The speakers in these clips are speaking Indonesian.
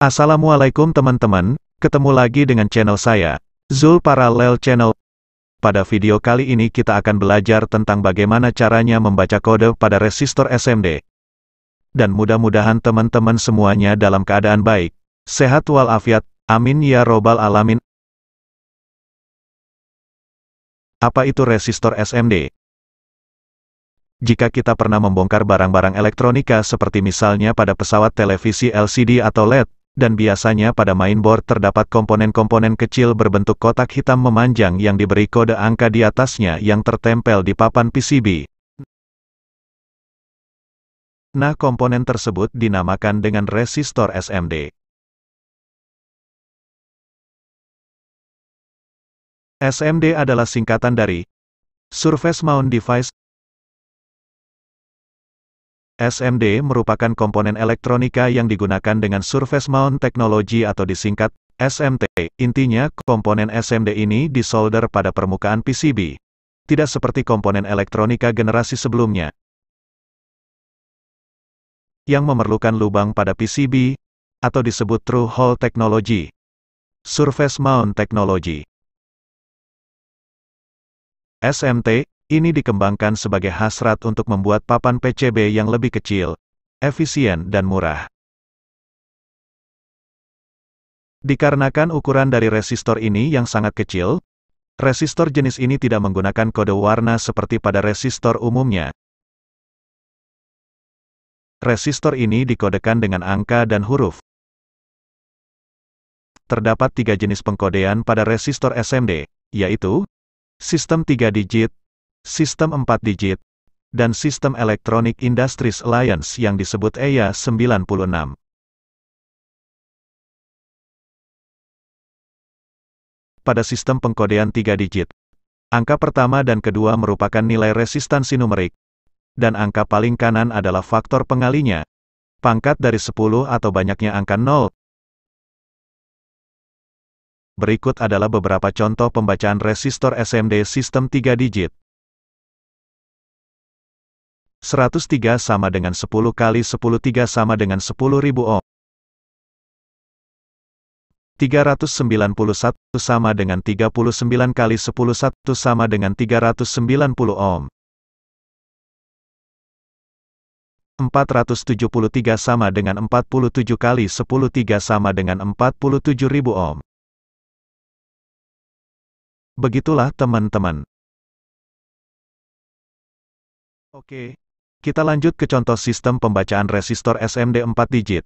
Assalamualaikum teman-teman, ketemu lagi dengan channel saya, Zul Parallel Channel. Pada video kali ini kita akan belajar tentang bagaimana caranya membaca kode pada resistor SMD. Dan mudah-mudahan teman-teman semuanya dalam keadaan baik, sehat walafiat, amin ya robbal alamin. Apa itu resistor SMD? Jika kita pernah membongkar barang-barang elektronika seperti misalnya pada pesawat televisi LCD atau LED, dan biasanya pada mainboard terdapat komponen-komponen kecil berbentuk kotak hitam memanjang yang diberi kode angka di atasnya yang tertempel di papan PCB. Nah komponen tersebut dinamakan dengan resistor SMD. SMD adalah singkatan dari Surface Mount Device SMD merupakan komponen elektronika yang digunakan dengan surface mount technology atau disingkat SMT. Intinya, komponen SMD ini disolder pada permukaan PCB. Tidak seperti komponen elektronika generasi sebelumnya, yang memerlukan lubang pada PCB, atau disebut true hole technology, surface mount technology. SMT ini dikembangkan sebagai hasrat untuk membuat papan PCB yang lebih kecil, efisien dan murah. Dikarenakan ukuran dari resistor ini yang sangat kecil, resistor jenis ini tidak menggunakan kode warna seperti pada resistor umumnya. Resistor ini dikodekan dengan angka dan huruf terdapat tiga jenis pengkodean pada resistor SMD, yaitu sistem 3 digit, sistem 4 digit, dan sistem Electronic Industries Alliance yang disebut EIA 96. Pada sistem pengkodean 3 digit, angka pertama dan kedua merupakan nilai resistansi numerik, dan angka paling kanan adalah faktor pengalinya, pangkat dari 10 atau banyaknya angka 0, Berikut adalah beberapa contoh pembacaan resistor SMD sistem 3 digit. 103 sama dengan 10 kali 10 3 sama dengan 10.000 ohm. 391 sama dengan 39 kali 10 1 sama dengan 390 ohm. 473 sama dengan 47 kali 10 3 sama dengan 47.000 ohm. Begitulah teman-teman. Oke, kita lanjut ke contoh sistem pembacaan resistor SMD 4 digit.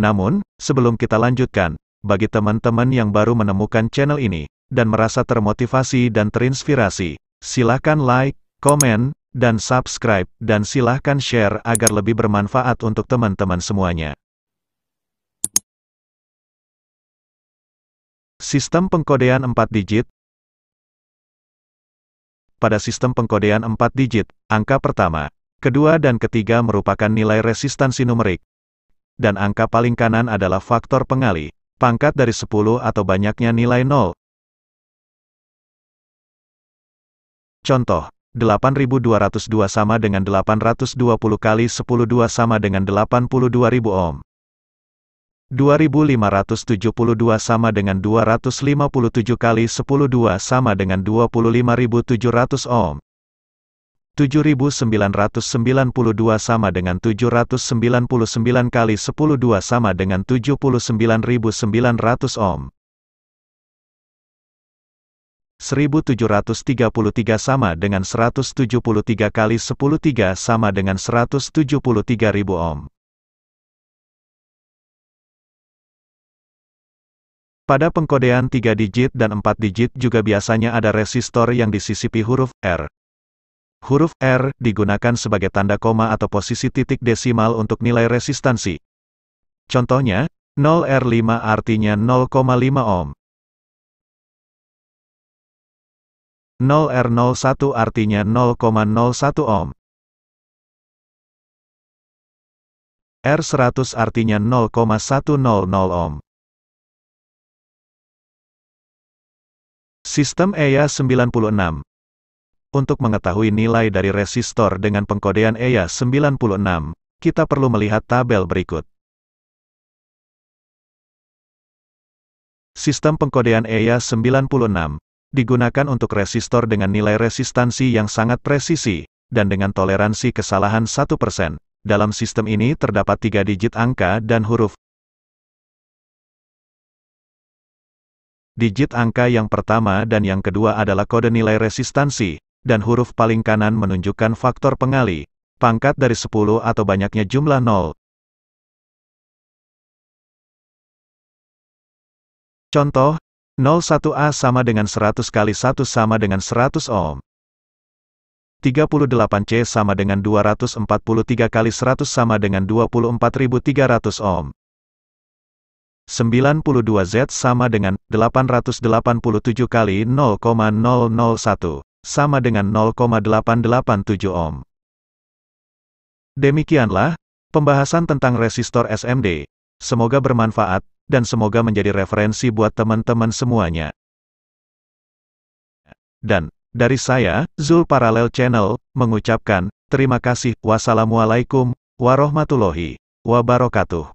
Namun, sebelum kita lanjutkan, bagi teman-teman yang baru menemukan channel ini, dan merasa termotivasi dan terinspirasi, silahkan like, komen, dan subscribe, dan silahkan share agar lebih bermanfaat untuk teman-teman semuanya. Sistem pengkodean 4 digit, pada sistem pengkodean 4 digit, angka pertama, kedua dan ketiga merupakan nilai resistansi numerik. Dan angka paling kanan adalah faktor pengali, pangkat dari 10 atau banyaknya nilai 0. Contoh, 8202 sama dengan 820 kali 102 sama dengan 82.000 ohm. 2572 sama dengan 257 kali 102 sama dengan 25700 ohm. 7992 sama dengan 799 kali 102 sama dengan 79900 ohm. 1733 sama dengan 173 kali 103 sama dengan 173.000 ohm. Pada pengkodean 3 digit dan 4 digit juga biasanya ada resistor yang disisipi huruf R. Huruf R digunakan sebagai tanda koma atau posisi titik desimal untuk nilai resistansi. Contohnya, 0R5 artinya 0,5 ohm. 0R01 artinya 0,01 ohm. R100 artinya 0,100 ohm. Sistem EIA 96 Untuk mengetahui nilai dari resistor dengan pengkodean EIA 96, kita perlu melihat tabel berikut. Sistem pengkodean EIA 96 digunakan untuk resistor dengan nilai resistansi yang sangat presisi, dan dengan toleransi kesalahan 1%. Dalam sistem ini terdapat tiga digit angka dan huruf, Digit angka yang pertama dan yang kedua adalah kode nilai resistansi, dan huruf paling kanan menunjukkan faktor pengali, pangkat dari 10 atau banyaknya jumlah 0. Contoh, 01A sama dengan 100 kali 1 sama dengan 100 ohm. 38C sama dengan 243 kali 100 sama dengan 24.300 ohm. 92Z sama dengan 887 kali 0,001, sama dengan 0,887 ohm. Demikianlah, pembahasan tentang resistor SMD. Semoga bermanfaat, dan semoga menjadi referensi buat teman-teman semuanya. Dan, dari saya, Zul Paralel Channel, mengucapkan, terima kasih, wassalamualaikum, warahmatullahi, wabarakatuh.